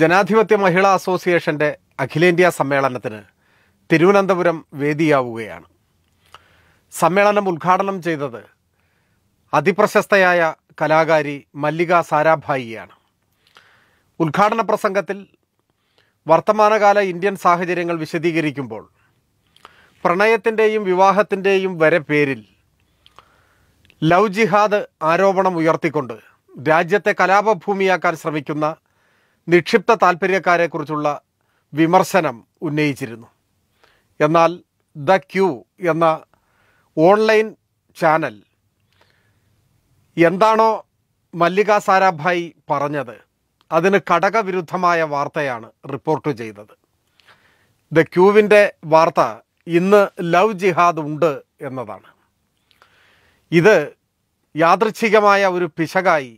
ജനാധിപത്യ മഹിളാ അസോസിയേഷൻ്റെ അഖിലേന്ത്യാ സമ്മേളനത്തിന് തിരുവനന്തപുരം വേദിയാവുകയാണ് സമ്മേളനം ഉദ്ഘാടനം ചെയ്തത് അതിപ്രശസ്തയായ കലാകാരി മല്ലിക സാരാഭായിയാണ് ഉദ്ഘാടന പ്രസംഗത്തിൽ വർത്തമാനകാല ഇന്ത്യൻ സാഹചര്യങ്ങൾ വിശദീകരിക്കുമ്പോൾ പ്രണയത്തിൻ്റെയും വിവാഹത്തിൻ്റെയും വരെ പേരിൽ ലവ് ജിഹാദ് ആരോപണം ഉയർത്തിക്കൊണ്ട് രാജ്യത്തെ കലാപഭൂമിയാക്കാൻ ശ്രമിക്കുന്ന നിക്ഷിപ്ത താൽപ്പര്യക്കാരെക്കുറിച്ചുള്ള വിമർശനം ഉന്നയിച്ചിരുന്നു എന്നാൽ ദ ക്യൂ എന്ന ഓൺലൈൻ ചാനൽ എന്താണോ മല്ലിക സാരാഭായി പറഞ്ഞത് അതിന് ഘടകവിരുദ്ധമായ വാർത്തയാണ് റിപ്പോർട്ട് ചെയ്തത് ദ ക്യൂവിൻ്റെ വാർത്ത ഇന്ന് ലവ് ജിഹാദ് ഉണ്ട് എന്നതാണ് ഇത് യാദൃച്ഛികമായ ഒരു പിശകായി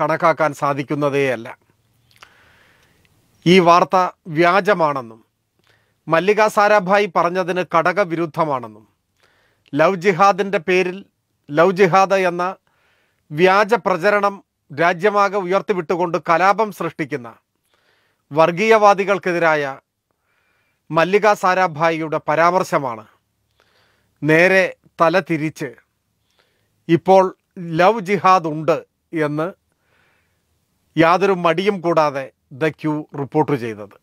കണക്കാക്കാൻ സാധിക്കുന്നതേയല്ല ഈ വാർത്ത വ്യാജമാണെന്നും മല്ലിക സാരാഭായി പറഞ്ഞതിന് ഘടകവിരുദ്ധമാണെന്നും ലവ് ജിഹാദിൻ്റെ പേരിൽ ലവ് ജിഹാദ് എന്ന വ്യാജ പ്രചരണം രാജ്യമാകെ ഉയർത്തിവിട്ടുകൊണ്ട് കലാപം സൃഷ്ടിക്കുന്ന വർഗീയവാദികൾക്കെതിരായ മല്ലിക സാരാഭായിയുടെ പരാമർശമാണ് നേരെ തല തിരിച്ച് ഇപ്പോൾ ലവ് ജിഹാദ് ഉണ്ട് എന്ന് യാതൊരു മടിയും കൂടാതെ ദ ക്യൂ റിപ്പോർട്ട് ചെയ്തത്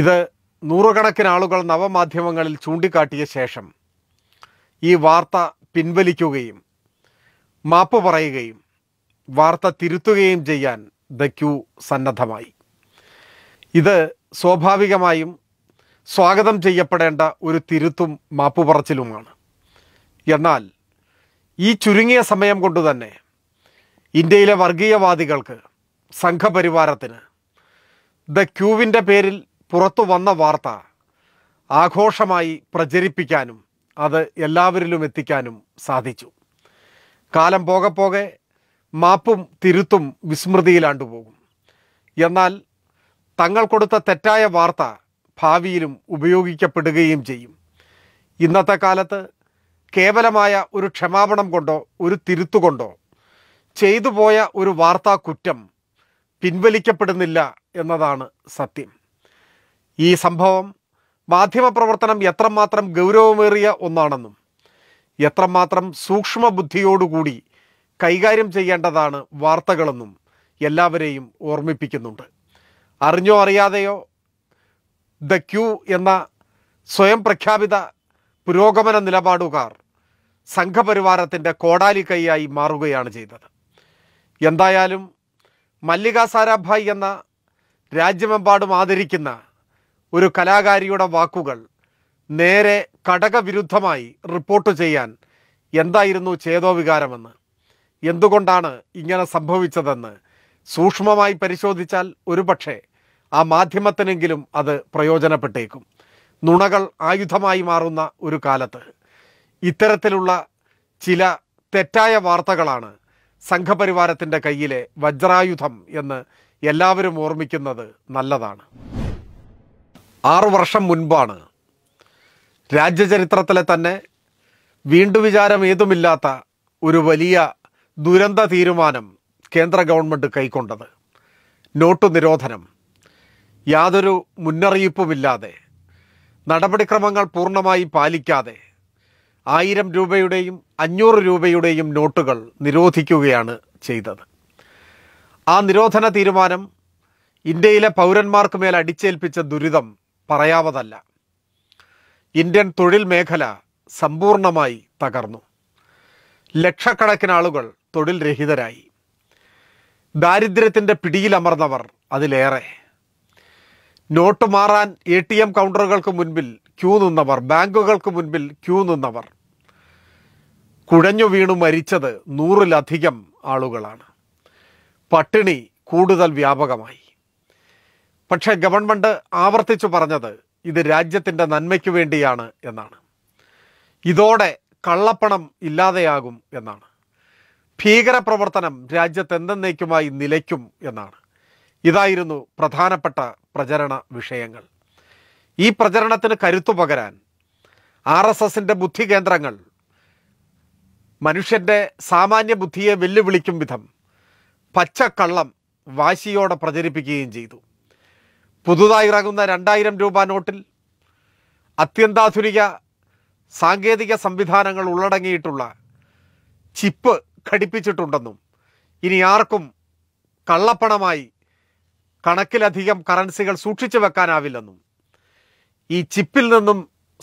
ഇത് നൂറുകണക്കിന് ആളുകൾ നവമാധ്യമങ്ങളിൽ ചൂണ്ടിക്കാട്ടിയ ശേഷം ഈ വാർത്ത പിൻവലിക്കുകയും മാപ്പ് പറയുകയും വാർത്ത തിരുത്തുകയും ചെയ്യാൻ ദ ക്യൂ സന്നദ്ധമായി ഇത് സ്വാഭാവികമായും സ്വാഗതം ചെയ്യപ്പെടേണ്ട ഒരു തിരുത്തും പറച്ചിലുമാണ് എന്നാൽ ഈ ചുരുങ്ങിയ സമയം കൊണ്ട് തന്നെ ഇന്ത്യയിലെ വർഗീയവാദികൾക്ക് സംഘപരിവാരത്തിന് ദ ക്യൂവിൻ്റെ പേരിൽ പുറത്തു വന്ന വാർത്ത ആഘോഷമായി പ്രചരിപ്പിക്കാനും അത് എല്ലാവരിലും എത്തിക്കാനും സാധിച്ചു കാലം പോകെ പോകെ മാപ്പും തിരുത്തും വിസ്മൃതിയിലാണ്ടുപോകും എന്നാൽ തങ്ങൾ കൊടുത്ത തെറ്റായ വാർത്ത ഭാവിയിലും ഉപയോഗിക്കപ്പെടുകയും ചെയ്യും ഇന്നത്തെ കാലത്ത് കേവലമായ ഒരു ക്ഷമാപണം കൊണ്ടോ ഒരു തിരുത്തുകൊണ്ടോ ചെയ്തു പോയ ഒരു വാർത്താ കുറ്റം പിൻവലിക്കപ്പെടുന്നില്ല എന്നതാണ് സത്യം ഈ സംഭവം മാധ്യമപ്രവർത്തനം എത്രമാത്രം ഗൗരവമേറിയ ഒന്നാണെന്നും എത്രമാത്രം സൂക്ഷ്മ ബുദ്ധിയോടുകൂടി കൈകാര്യം ചെയ്യേണ്ടതാണ് വാർത്തകളെന്നും എല്ലാവരെയും ഓർമ്മിപ്പിക്കുന്നുണ്ട് അറിഞ്ഞോ അറിയാതെയോ ദ ക്യൂ എന്ന സ്വയം പ്രഖ്യാപിത പുരോഗമന നിലപാടുകാർ സംഘപരിവാരത്തിൻ്റെ കൈയായി മാറുകയാണ് ചെയ്തത് എന്തായാലും മല്ലിക സാരാഭായ് എന്ന രാജ്യമെമ്പാടും ആദരിക്കുന്ന ഒരു കലാകാരിയുടെ വാക്കുകൾ നേരെ ഘടകവിരുദ്ധമായി റിപ്പോർട്ട് ചെയ്യാൻ എന്തായിരുന്നു ചേതോവികാരമെന്ന് എന്തുകൊണ്ടാണ് ഇങ്ങനെ സംഭവിച്ചതെന്ന് സൂക്ഷ്മമായി പരിശോധിച്ചാൽ ഒരുപക്ഷെ ആ മാധ്യമത്തിനെങ്കിലും അത് പ്രയോജനപ്പെട്ടേക്കും നുണകൾ ആയുധമായി മാറുന്ന ഒരു കാലത്ത് ഇത്തരത്തിലുള്ള ചില തെറ്റായ വാർത്തകളാണ് സംഘപരിവാരത്തിൻ്റെ കയ്യിലെ വജ്രായുധം എന്ന് എല്ലാവരും ഓർമ്മിക്കുന്നത് നല്ലതാണ് ആറു വർഷം മുൻപാണ് രാജ്യചരിത്രത്തിലെ തന്നെ വീണ്ടു വിചാരം ഏതുമില്ലാത്ത ഒരു വലിയ ദുരന്ത തീരുമാനം കേന്ദ്ര ഗവൺമെൻറ് കൈക്കൊണ്ടത് നോട്ടു നിരോധനം യാതൊരു മുന്നറിയിപ്പുമില്ലാതെ നടപടിക്രമങ്ങൾ പൂർണ്ണമായി പാലിക്കാതെ ആയിരം രൂപയുടെയും അഞ്ഞൂറ് രൂപയുടെയും നോട്ടുകൾ നിരോധിക്കുകയാണ് ചെയ്തത് ആ നിരോധന തീരുമാനം ഇന്ത്യയിലെ പൗരന്മാർക്ക് മേൽ അടിച്ചേൽപ്പിച്ച ദുരിതം പറയാവതല്ല ഇന്ത്യൻ തൊഴിൽ മേഖല സമ്പൂർണമായി തകർന്നു ലക്ഷക്കണക്കിന് ആളുകൾ തൊഴിൽ രഹിതരായി ദാരിദ്ര്യത്തിൻ്റെ പിടിയിലമർന്നവർ അതിലേറെ നോട്ട് മാറാൻ എ ടി എം കൗണ്ടറുകൾക്ക് മുൻപിൽ ക്യൂ നിന്നവർ ബാങ്കുകൾക്ക് മുൻപിൽ ക്യൂ നിന്നവർ കുഴഞ്ഞു വീണു മരിച്ചത് നൂറിലധികം ആളുകളാണ് പട്ടിണി കൂടുതൽ വ്യാപകമായി പക്ഷേ ഗവൺമെൻറ് ആവർത്തിച്ചു പറഞ്ഞത് ഇത് രാജ്യത്തിൻ്റെ നന്മയ്ക്ക് വേണ്ടിയാണ് എന്നാണ് ഇതോടെ കള്ളപ്പണം ഇല്ലാതെയാകും എന്നാണ് ഭീകരപ്രവർത്തനം രാജ്യത്ത് എന്തെന്നേക്കുമായി നിലയ്ക്കും എന്നാണ് ഇതായിരുന്നു പ്രധാനപ്പെട്ട പ്രചരണ വിഷയങ്ങൾ ഈ പ്രചരണത്തിന് കരുത്തു പകരാൻ ആർ എസ് എസിൻ്റെ ബുദ്ധി കേന്ദ്രങ്ങൾ മനുഷ്യൻ്റെ സാമാന്യ ബുദ്ധിയെ വെല്ലുവിളിക്കും വിധം പച്ചക്കള്ളം വാശിയോടെ പ്രചരിപ്പിക്കുകയും ചെയ്തു പുതുതായി ഇറങ്ങുന്ന രണ്ടായിരം രൂപ നോട്ടിൽ അത്യന്താധുനിക സാങ്കേതിക സംവിധാനങ്ങൾ ഉള്ളടങ്ങിയിട്ടുള്ള ചിപ്പ് ഘടിപ്പിച്ചിട്ടുണ്ടെന്നും ഇനി ആർക്കും കള്ളപ്പണമായി കണക്കിലധികം കറൻസികൾ സൂക്ഷിച്ചു വെക്കാനാവില്ലെന്നും ഈ ചിപ്പിൽ നിന്നും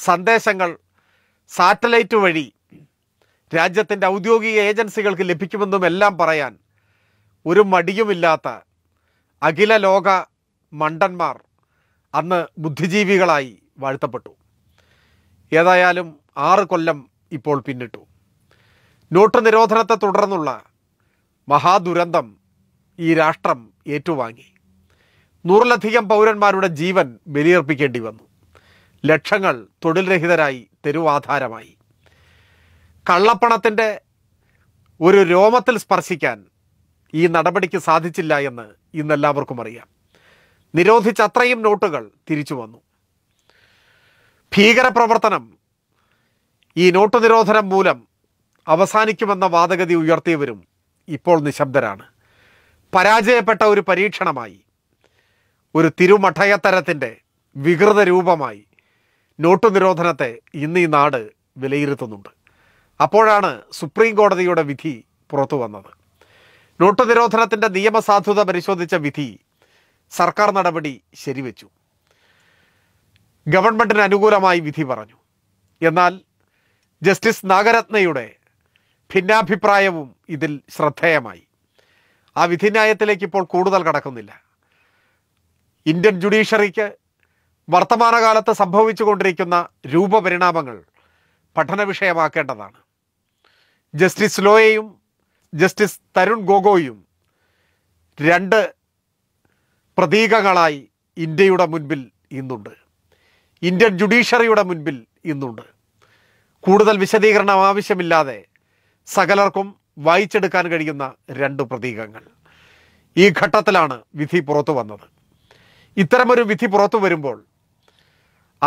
സന്ദേശങ്ങൾ സാറ്റലൈറ്റ് വഴി രാജ്യത്തിൻ്റെ ഔദ്യോഗിക ഏജൻസികൾക്ക് ലഭിക്കുമെന്നും എല്ലാം പറയാൻ ഒരു മടിയുമില്ലാത്ത അഖില ലോക മണ്ടന്മാർ അന്ന് ബുദ്ധിജീവികളായി വാഴ്ത്തപ്പെട്ടു ഏതായാലും ആറ് കൊല്ലം ഇപ്പോൾ പിന്നിട്ടു നോട്ട് നിരോധനത്തെ തുടർന്നുള്ള മഹാദുരന്തം ഈ രാഷ്ട്രം ഏറ്റുവാങ്ങി നൂറിലധികം പൗരന്മാരുടെ ജീവൻ ബലിയർപ്പിക്കേണ്ടി വന്നു ലക്ഷങ്ങൾ തൊഴിൽ രഹിതരായി തെരുവാധാരമായി കള്ളപ്പണത്തിൻ്റെ ഒരു രോമത്തിൽ സ്പർശിക്കാൻ ഈ നടപടിക്ക് സാധിച്ചില്ല എന്ന് ഇന്നെല്ലാവർക്കും അറിയാം നിരോധിച്ച അത്രയും നോട്ടുകൾ തിരിച്ചു വന്നു ഭീകരപ്രവർത്തനം ഈ നോട്ട് നിരോധനം മൂലം അവസാനിക്കുമെന്ന വാദഗതി ഉയർത്തിയവരും ഇപ്പോൾ നിശബ്ദരാണ് പരാജയപ്പെട്ട ഒരു പരീക്ഷണമായി ഒരു തിരുമഠയത്തരത്തിൻ്റെ വികൃത രൂപമായി നോട്ടു നിരോധനത്തെ ഇന്ന് ഈ നാട് വിലയിരുത്തുന്നുണ്ട് അപ്പോഴാണ് സുപ്രീം കോടതിയുടെ വിധി പുറത്തു വന്നത് നോട്ടു നിരോധനത്തിൻ്റെ നിയമസാധുത പരിശോധിച്ച വിധി സർക്കാർ നടപടി ശരിവെച്ചു ഗവൺമെൻറ്റിന് അനുകൂലമായി വിധി പറഞ്ഞു എന്നാൽ ജസ്റ്റിസ് നാഗരത്നയുടെ ഭിന്നാഭിപ്രായവും ഇതിൽ ശ്രദ്ധേയമായി ആ വിധിന്യായത്തിലേക്ക് ഇപ്പോൾ കൂടുതൽ കടക്കുന്നില്ല ഇന്ത്യൻ ജുഡീഷ്യറിക്ക് വർത്തമാനകാലത്ത് സംഭവിച്ചുകൊണ്ടിരിക്കുന്ന രൂപപരിണാമങ്ങൾ പഠന വിഷയമാക്കേണ്ടതാണ് ജസ്റ്റിസ് ലോയയും ജസ്റ്റിസ് തരുൺ ഗൊഗോയും രണ്ട് പ്രതീകങ്ങളായി ഇന്ത്യയുടെ മുൻപിൽ ഇന്നുണ്ട് ഇന്ത്യൻ ജുഡീഷ്യറിയുടെ മുൻപിൽ ഇന്നുണ്ട് കൂടുതൽ വിശദീകരണം ആവശ്യമില്ലാതെ സകലർക്കും വായിച്ചെടുക്കാൻ കഴിയുന്ന രണ്ട് പ്രതീകങ്ങൾ ഈ ഘട്ടത്തിലാണ് വിധി പുറത്തു വന്നത് ഇത്തരമൊരു വിധി പുറത്തു വരുമ്പോൾ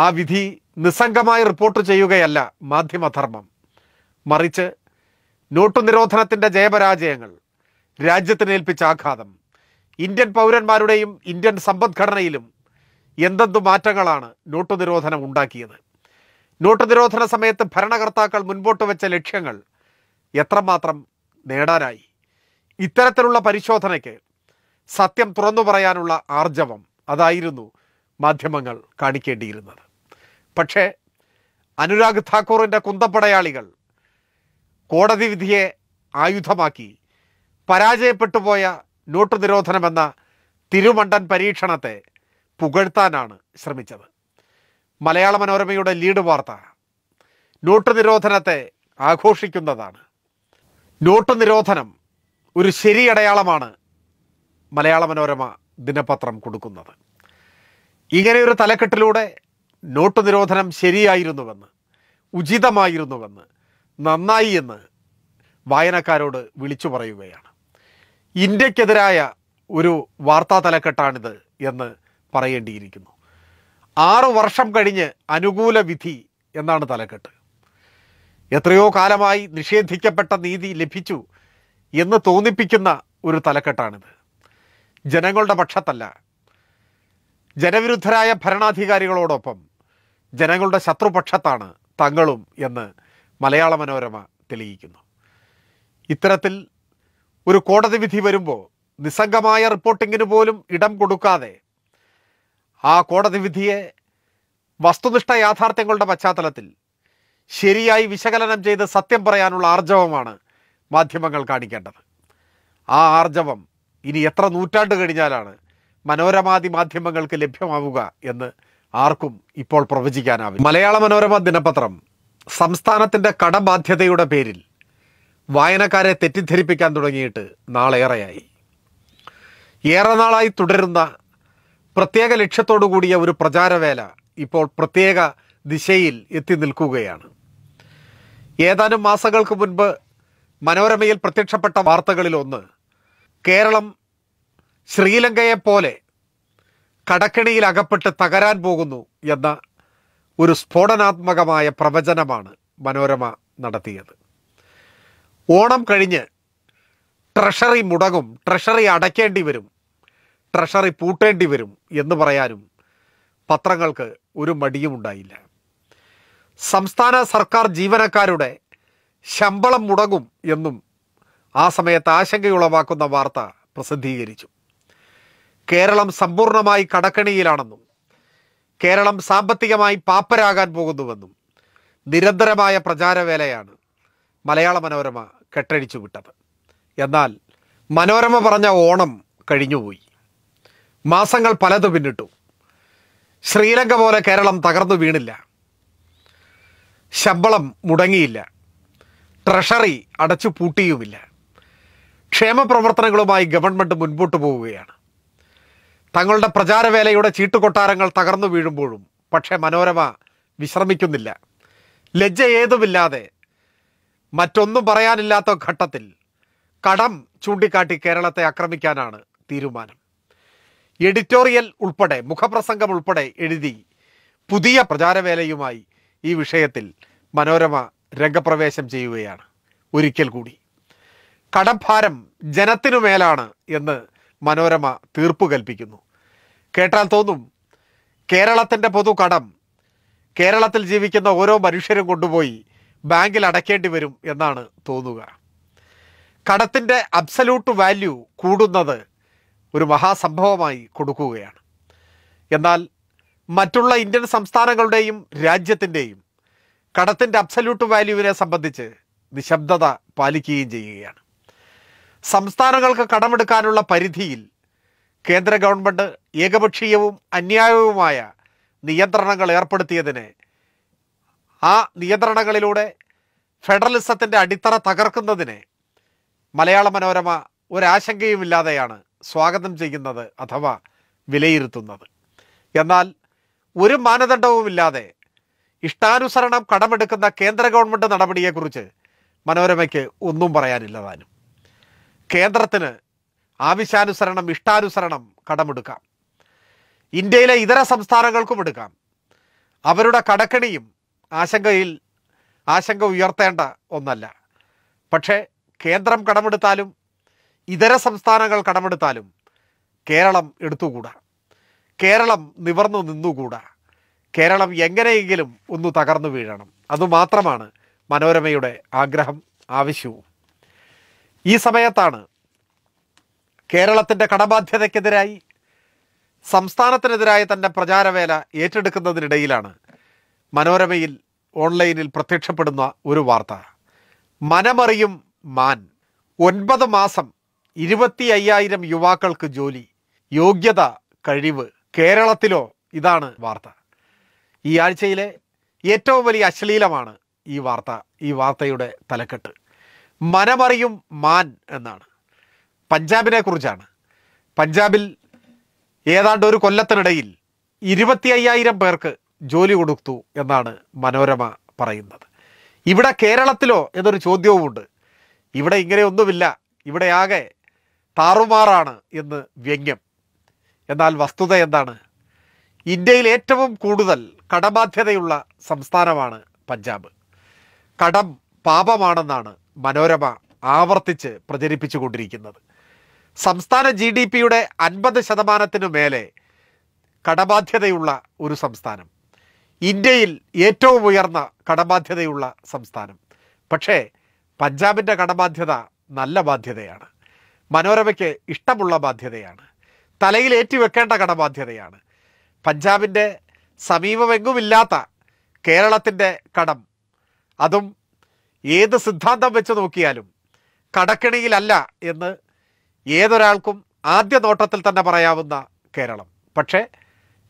ആ വിധി നിസ്സംഗമായി റിപ്പോർട്ട് ചെയ്യുകയല്ല മാധ്യമധർമ്മം മറിച്ച് നോട്ടു നിരോധനത്തിൻ്റെ ജയപരാജയങ്ങൾ രാജ്യത്തിന് ഏൽപ്പിച്ച ആഘാതം ഇന്ത്യൻ പൗരന്മാരുടെയും ഇന്ത്യൻ സമ്പദ്ഘടനയിലും എന്തെന്തു മാറ്റങ്ങളാണ് നോട്ടു നിരോധനം ഉണ്ടാക്കിയത് നോട്ടു നിരോധന സമയത്ത് ഭരണകർത്താക്കൾ മുൻപോട്ട് വെച്ച ലക്ഷ്യങ്ങൾ എത്രമാത്രം നേടാനായി ഇത്തരത്തിലുള്ള പരിശോധനയ്ക്ക് സത്യം തുറന്നു പറയാനുള്ള ആർജവം അതായിരുന്നു മാധ്യമങ്ങൾ കാണിക്കേണ്ടിയിരുന്നത് പക്ഷേ അനുരാഗ് താക്കൂറിൻ്റെ കുന്തപ്പടയാളികൾ കോടതി വിധിയെ ആയുധമാക്കി പരാജയപ്പെട്ടുപോയ നോട്ട് നിരോധനമെന്ന തിരുമണ്ടൻ പരീക്ഷണത്തെ പുകഴ്ത്താനാണ് ശ്രമിച്ചത് മലയാള മനോരമയുടെ ലീഡ് വാർത്ത നോട്ട് നിരോധനത്തെ ആഘോഷിക്കുന്നതാണ് നോട്ട് നിരോധനം ഒരു ശരിയടയാളമാണ് മലയാള മനോരമ ദിനപത്രം കൊടുക്കുന്നത് ഇങ്ങനെയൊരു തലക്കെട്ടിലൂടെ നോട്ട് നിരോധനം ശരിയായിരുന്നുവെന്ന് ഉചിതമായിരുന്നുവെന്ന് നന്നായി എന്ന് വായനക്കാരോട് വിളിച്ചു പറയുകയാണ് ഇന്ത്യക്കെതിരായ ഒരു വാർത്താ തലക്കെട്ടാണിത് എന്ന് പറയേണ്ടിയിരിക്കുന്നു ആറു വർഷം കഴിഞ്ഞ് അനുകൂല വിധി എന്നാണ് തലക്കെട്ട് എത്രയോ കാലമായി നിഷേധിക്കപ്പെട്ട നീതി ലഭിച്ചു എന്ന് തോന്നിപ്പിക്കുന്ന ഒരു തലക്കെട്ടാണിത് ജനങ്ങളുടെ പക്ഷത്തല്ല ജനവിരുദ്ധരായ ഭരണാധികാരികളോടൊപ്പം ജനങ്ങളുടെ ശത്രുപക്ഷത്താണ് തങ്ങളും എന്ന് മലയാള മനോരമ തെളിയിക്കുന്നു ഇത്തരത്തിൽ ഒരു കോടതി വിധി വരുമ്പോൾ നിസ്സംഗമായ റിപ്പോർട്ടിങ്ങിന് പോലും ഇടം കൊടുക്കാതെ ആ കോടതി വിധിയെ വസ്തുനിഷ്ഠ യാഥാർത്ഥ്യങ്ങളുടെ പശ്ചാത്തലത്തിൽ ശരിയായി വിശകലനം ചെയ്ത് സത്യം പറയാനുള്ള ആർജവമാണ് മാധ്യമങ്ങൾ കാണിക്കേണ്ടത് ആ ആർജവം ഇനി എത്ര നൂറ്റാണ്ട് കഴിഞ്ഞാലാണ് മനോരമാതി മാധ്യമങ്ങൾക്ക് ലഭ്യമാവുക എന്ന് ആർക്കും ഇപ്പോൾ പ്രവചിക്കാനാവില്ല മലയാള മനോരമ ദിനപത്രം സംസ്ഥാനത്തിൻ്റെ കടബാധ്യതയുടെ പേരിൽ വായനക്കാരെ തെറ്റിദ്ധരിപ്പിക്കാൻ തുടങ്ങിയിട്ട് നാളേറെയായി ഏറെ നാളായി തുടരുന്ന പ്രത്യേക ലക്ഷ്യത്തോടു കൂടിയ ഒരു പ്രചാരവേല ഇപ്പോൾ പ്രത്യേക ദിശയിൽ എത്തി നിൽക്കുകയാണ് ഏതാനും മാസങ്ങൾക്ക് മുൻപ് മനോരമയിൽ പ്രത്യക്ഷപ്പെട്ട വാർത്തകളിലൊന്ന് കേരളം ശ്രീലങ്കയെ പോലെ കടക്കിണിയിൽ അകപ്പെട്ട് തകരാൻ പോകുന്നു എന്ന ഒരു സ്ഫോടനാത്മകമായ പ്രവചനമാണ് മനോരമ നടത്തിയത് ഓണം കഴിഞ്ഞ് ട്രഷറി മുടങ്ങും ട്രഷറി അടയ്ക്കേണ്ടി വരും ട്രഷറി പൂട്ടേണ്ടി വരും എന്ന് പറയാനും പത്രങ്ങൾക്ക് ഒരു ഉണ്ടായില്ല സംസ്ഥാന സർക്കാർ ജീവനക്കാരുടെ ശമ്പളം മുടങ്ങും എന്നും ആ സമയത്ത് ആശങ്കയുളവാക്കുന്ന വാർത്ത പ്രസിദ്ധീകരിച്ചു കേരളം സമ്പൂർണമായി കടക്കണിയിലാണെന്നും കേരളം സാമ്പത്തികമായി പാപ്പരാകാൻ പോകുന്നുവെന്നും നിരന്തരമായ പ്രചാരവേലയാണ് മലയാള മനോരമ കെട്ടഴിച്ചു വിട്ടത് എന്നാൽ മനോരമ പറഞ്ഞ ഓണം കഴിഞ്ഞുപോയി മാസങ്ങൾ പലതു പിന്നിട്ടു ശ്രീലങ്ക പോലെ കേരളം തകർന്നു വീണില്ല ശമ്പളം മുടങ്ങിയില്ല ട്രഷറി അടച്ചു പൂട്ടിയുമില്ല ക്ഷേമ പ്രവർത്തനങ്ങളുമായി ഗവൺമെൻറ് മുൻപോട്ട് പോവുകയാണ് തങ്ങളുടെ പ്രചാരവേലയുടെ ചീട്ടുകൊട്ടാരങ്ങൾ തകർന്നു വീഴുമ്പോഴും പക്ഷേ മനോരമ വിശ്രമിക്കുന്നില്ല ലജ്ജ ഏതുമില്ലാതെ മറ്റൊന്നും പറയാനില്ലാത്ത ഘട്ടത്തിൽ കടം ചൂണ്ടിക്കാട്ടി കേരളത്തെ ആക്രമിക്കാനാണ് തീരുമാനം എഡിറ്റോറിയൽ ഉൾപ്പെടെ മുഖപ്രസംഗം ഉൾപ്പെടെ എഴുതി പുതിയ പ്രചാരവേലയുമായി ഈ വിഷയത്തിൽ മനോരമ രംഗപ്രവേശം ചെയ്യുകയാണ് ഒരിക്കൽ കൂടി കടഭാരം ജനത്തിനു മേലാണ് എന്ന് മനോരമ തീർപ്പ് കൽപ്പിക്കുന്നു കേട്ടാൽ തോന്നും കേരളത്തിൻ്റെ പൊതു കടം കേരളത്തിൽ ജീവിക്കുന്ന ഓരോ മനുഷ്യരും കൊണ്ടുപോയി ബാങ്കിൽ അടയ്ക്കേണ്ടി വരും എന്നാണ് തോന്നുക കടത്തിൻ്റെ അബ്സല്യൂട്ട് വാല്യൂ കൂടുന്നത് ഒരു മഹാസംഭവമായി കൊടുക്കുകയാണ് എന്നാൽ മറ്റുള്ള ഇന്ത്യൻ സംസ്ഥാനങ്ങളുടെയും രാജ്യത്തിൻ്റെയും കടത്തിൻ്റെ അബ്സല്യൂട്ട് വാല്യൂവിനെ സംബന്ധിച്ച് നിശബ്ദത പാലിക്കുകയും ചെയ്യുകയാണ് സംസ്ഥാനങ്ങൾക്ക് കടമെടുക്കാനുള്ള പരിധിയിൽ കേന്ദ്ര ഗവൺമെൻറ് ഏകപക്ഷീയവും അന്യായവുമായ നിയന്ത്രണങ്ങൾ ഏർപ്പെടുത്തിയതിന് ആ നിയന്ത്രണങ്ങളിലൂടെ ഫെഡറലിസത്തിൻ്റെ അടിത്തറ തകർക്കുന്നതിന് മലയാള മനോരമ ഒരാശങ്കയുമില്ലാതെയാണ് സ്വാഗതം ചെയ്യുന്നത് അഥവാ വിലയിരുത്തുന്നത് എന്നാൽ ഒരു മാനദണ്ഡവുമില്ലാതെ ഇഷ്ടാനുസരണം കടമെടുക്കുന്ന കേന്ദ്ര ഗവൺമെൻറ് നടപടിയെക്കുറിച്ച് മനോരമയ്ക്ക് ഒന്നും പറയാനില്ല താനും കേന്ദ്രത്തിന് ആവശ്യാനുസരണം ഇഷ്ടാനുസരണം കടമെടുക്കാം ഇന്ത്യയിലെ ഇതര സംസ്ഥാനങ്ങൾക്കും എടുക്കാം അവരുടെ കടക്കണിയും ആശങ്കയിൽ ആശങ്ക ഉയർത്തേണ്ട ഒന്നല്ല പക്ഷേ കേന്ദ്രം കടമെടുത്താലും ഇതര സംസ്ഥാനങ്ങൾ കടമെടുത്താലും കേരളം എടുത്തുകൂടാ കേരളം നിവർന്നു നിന്നുകൂടാ കേരളം എങ്ങനെയെങ്കിലും ഒന്ന് തകർന്നു വീഴണം അതുമാത്രമാണ് മനോരമയുടെ ആഗ്രഹം ആവശ്യവും ഈ സമയത്താണ് കേരളത്തിൻ്റെ കടബാധ്യതയ്ക്കെതിരായി സംസ്ഥാനത്തിനെതിരായ തൻ്റെ പ്രചാരവേല ഏറ്റെടുക്കുന്നതിനിടയിലാണ് മനോരമയിൽ ഓൺലൈനിൽ പ്രത്യക്ഷപ്പെടുന്ന ഒരു വാർത്ത മനമറിയും മാൻ ഒൻപത് മാസം ഇരുപത്തി അയ്യായിരം യുവാക്കൾക്ക് ജോലി യോഗ്യത കഴിവ് കേരളത്തിലോ ഇതാണ് വാർത്ത ഈ ആഴ്ചയിലെ ഏറ്റവും വലിയ അശ്ലീലമാണ് ഈ വാർത്ത ഈ വാർത്തയുടെ തലക്കെട്ട് മനമറിയും മാൻ എന്നാണ് പഞ്ചാബിനെ കുറിച്ചാണ് പഞ്ചാബിൽ ഏതാണ്ട് ഒരു കൊല്ലത്തിനിടയിൽ ഇരുപത്തി അയ്യായിരം പേർക്ക് ജോലി കൊടുത്തു എന്നാണ് മനോരമ പറയുന്നത് ഇവിടെ കേരളത്തിലോ എന്നൊരു ചോദ്യവുമുണ്ട് ഇവിടെ ഇങ്ങനെയൊന്നുമില്ല ഇവിടെ ആകെ താറുമാറാണ് എന്ന് വ്യംഗ്യം എന്നാൽ വസ്തുത എന്താണ് ഇന്ത്യയിൽ ഏറ്റവും കൂടുതൽ കടബാധ്യതയുള്ള സംസ്ഥാനമാണ് പഞ്ചാബ് കടം പാപമാണെന്നാണ് മനോരമ ആവർത്തിച്ച് പ്രചരിപ്പിച്ചുകൊണ്ടിരിക്കുന്നത് സംസ്ഥാന ജി ഡി പിയുടെ അൻപത് ശതമാനത്തിനു മേലെ കടബാധ്യതയുള്ള ഒരു സംസ്ഥാനം ഇന്ത്യയിൽ ഏറ്റവും ഉയർന്ന കടബാധ്യതയുള്ള സംസ്ഥാനം പക്ഷേ പഞ്ചാബിൻ്റെ കടബാധ്യത നല്ല ബാധ്യതയാണ് മനോരമയ്ക്ക് ഇഷ്ടമുള്ള ബാധ്യതയാണ് തലയിൽ ഏറ്റിവെക്കേണ്ട കടബാധ്യതയാണ് പഞ്ചാബിൻ്റെ സമീപമെങ്ങുമില്ലാത്ത കേരളത്തിൻ്റെ കടം അതും ഏത് സിദ്ധാന്തം വെച്ച് നോക്കിയാലും കടക്കിണിയിലല്ല എന്ന് ഏതൊരാൾക്കും ആദ്യ നോട്ടത്തിൽ തന്നെ പറയാവുന്ന കേരളം പക്ഷേ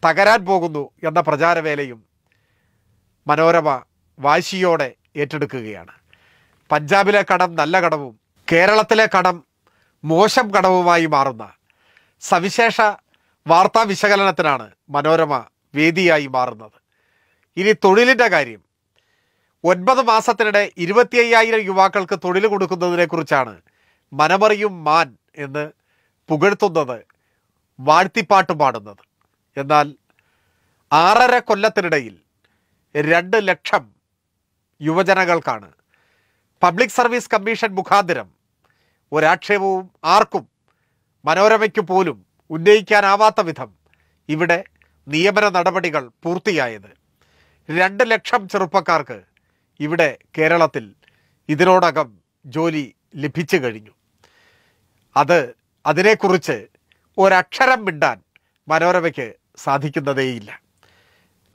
തകരാൻ പോകുന്നു എന്ന പ്രചാരവേലയും മനോരമ വാശിയോടെ ഏറ്റെടുക്കുകയാണ് പഞ്ചാബിലെ കടം നല്ല കടവും കേരളത്തിലെ കടം മോശം കടവുമായി മാറുന്ന സവിശേഷ വാർത്താ വിശകലനത്തിനാണ് മനോരമ വേദിയായി മാറുന്നത് ഇനി തൊഴിലിൻ്റെ കാര്യം ഒൻപത് മാസത്തിനിടെ ഇരുപത്തി അയ്യായിരം യുവാക്കൾക്ക് തൊഴിൽ കൊടുക്കുന്നതിനെക്കുറിച്ചാണ് മനമറിയും മാൻ എന്ന് പുകഴ്ത്തുന്നത് വാഴ്ത്തിപ്പാട്ട് പാടുന്നത് എന്നാൽ ആറര കൊല്ലത്തിനിടയിൽ രണ്ട് ലക്ഷം യുവജനങ്ങൾക്കാണ് പബ്ലിക് സർവീസ് കമ്മീഷൻ മുഖാന്തരം ഒരാക്ഷേപവും ആർക്കും മനോരമയ്ക്ക് പോലും ഉന്നയിക്കാനാവാത്ത വിധം ഇവിടെ നിയമന നടപടികൾ പൂർത്തിയായത് രണ്ട് ലക്ഷം ചെറുപ്പക്കാർക്ക് ഇവിടെ കേരളത്തിൽ ഇതിനോടകം ജോലി ലഭിച്ചു കഴിഞ്ഞു അത് അതിനെക്കുറിച്ച് ഒരക്ഷരം മിണ്ടാൻ മനോരമയ്ക്ക് സാധിക്കുന്നതേയില്ല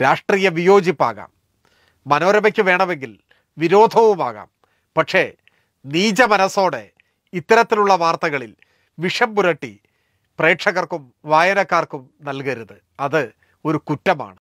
രാഷ്ട്രീയ വിയോജിപ്പാകാം മനോരമയ്ക്ക് വേണമെങ്കിൽ വിരോധവുമാകാം പക്ഷേ നീച മനസ്സോടെ ഇത്തരത്തിലുള്ള വാർത്തകളിൽ വിഷം പുരട്ടി പ്രേക്ഷകർക്കും വായനക്കാർക്കും നൽകരുത് അത് ഒരു കുറ്റമാണ്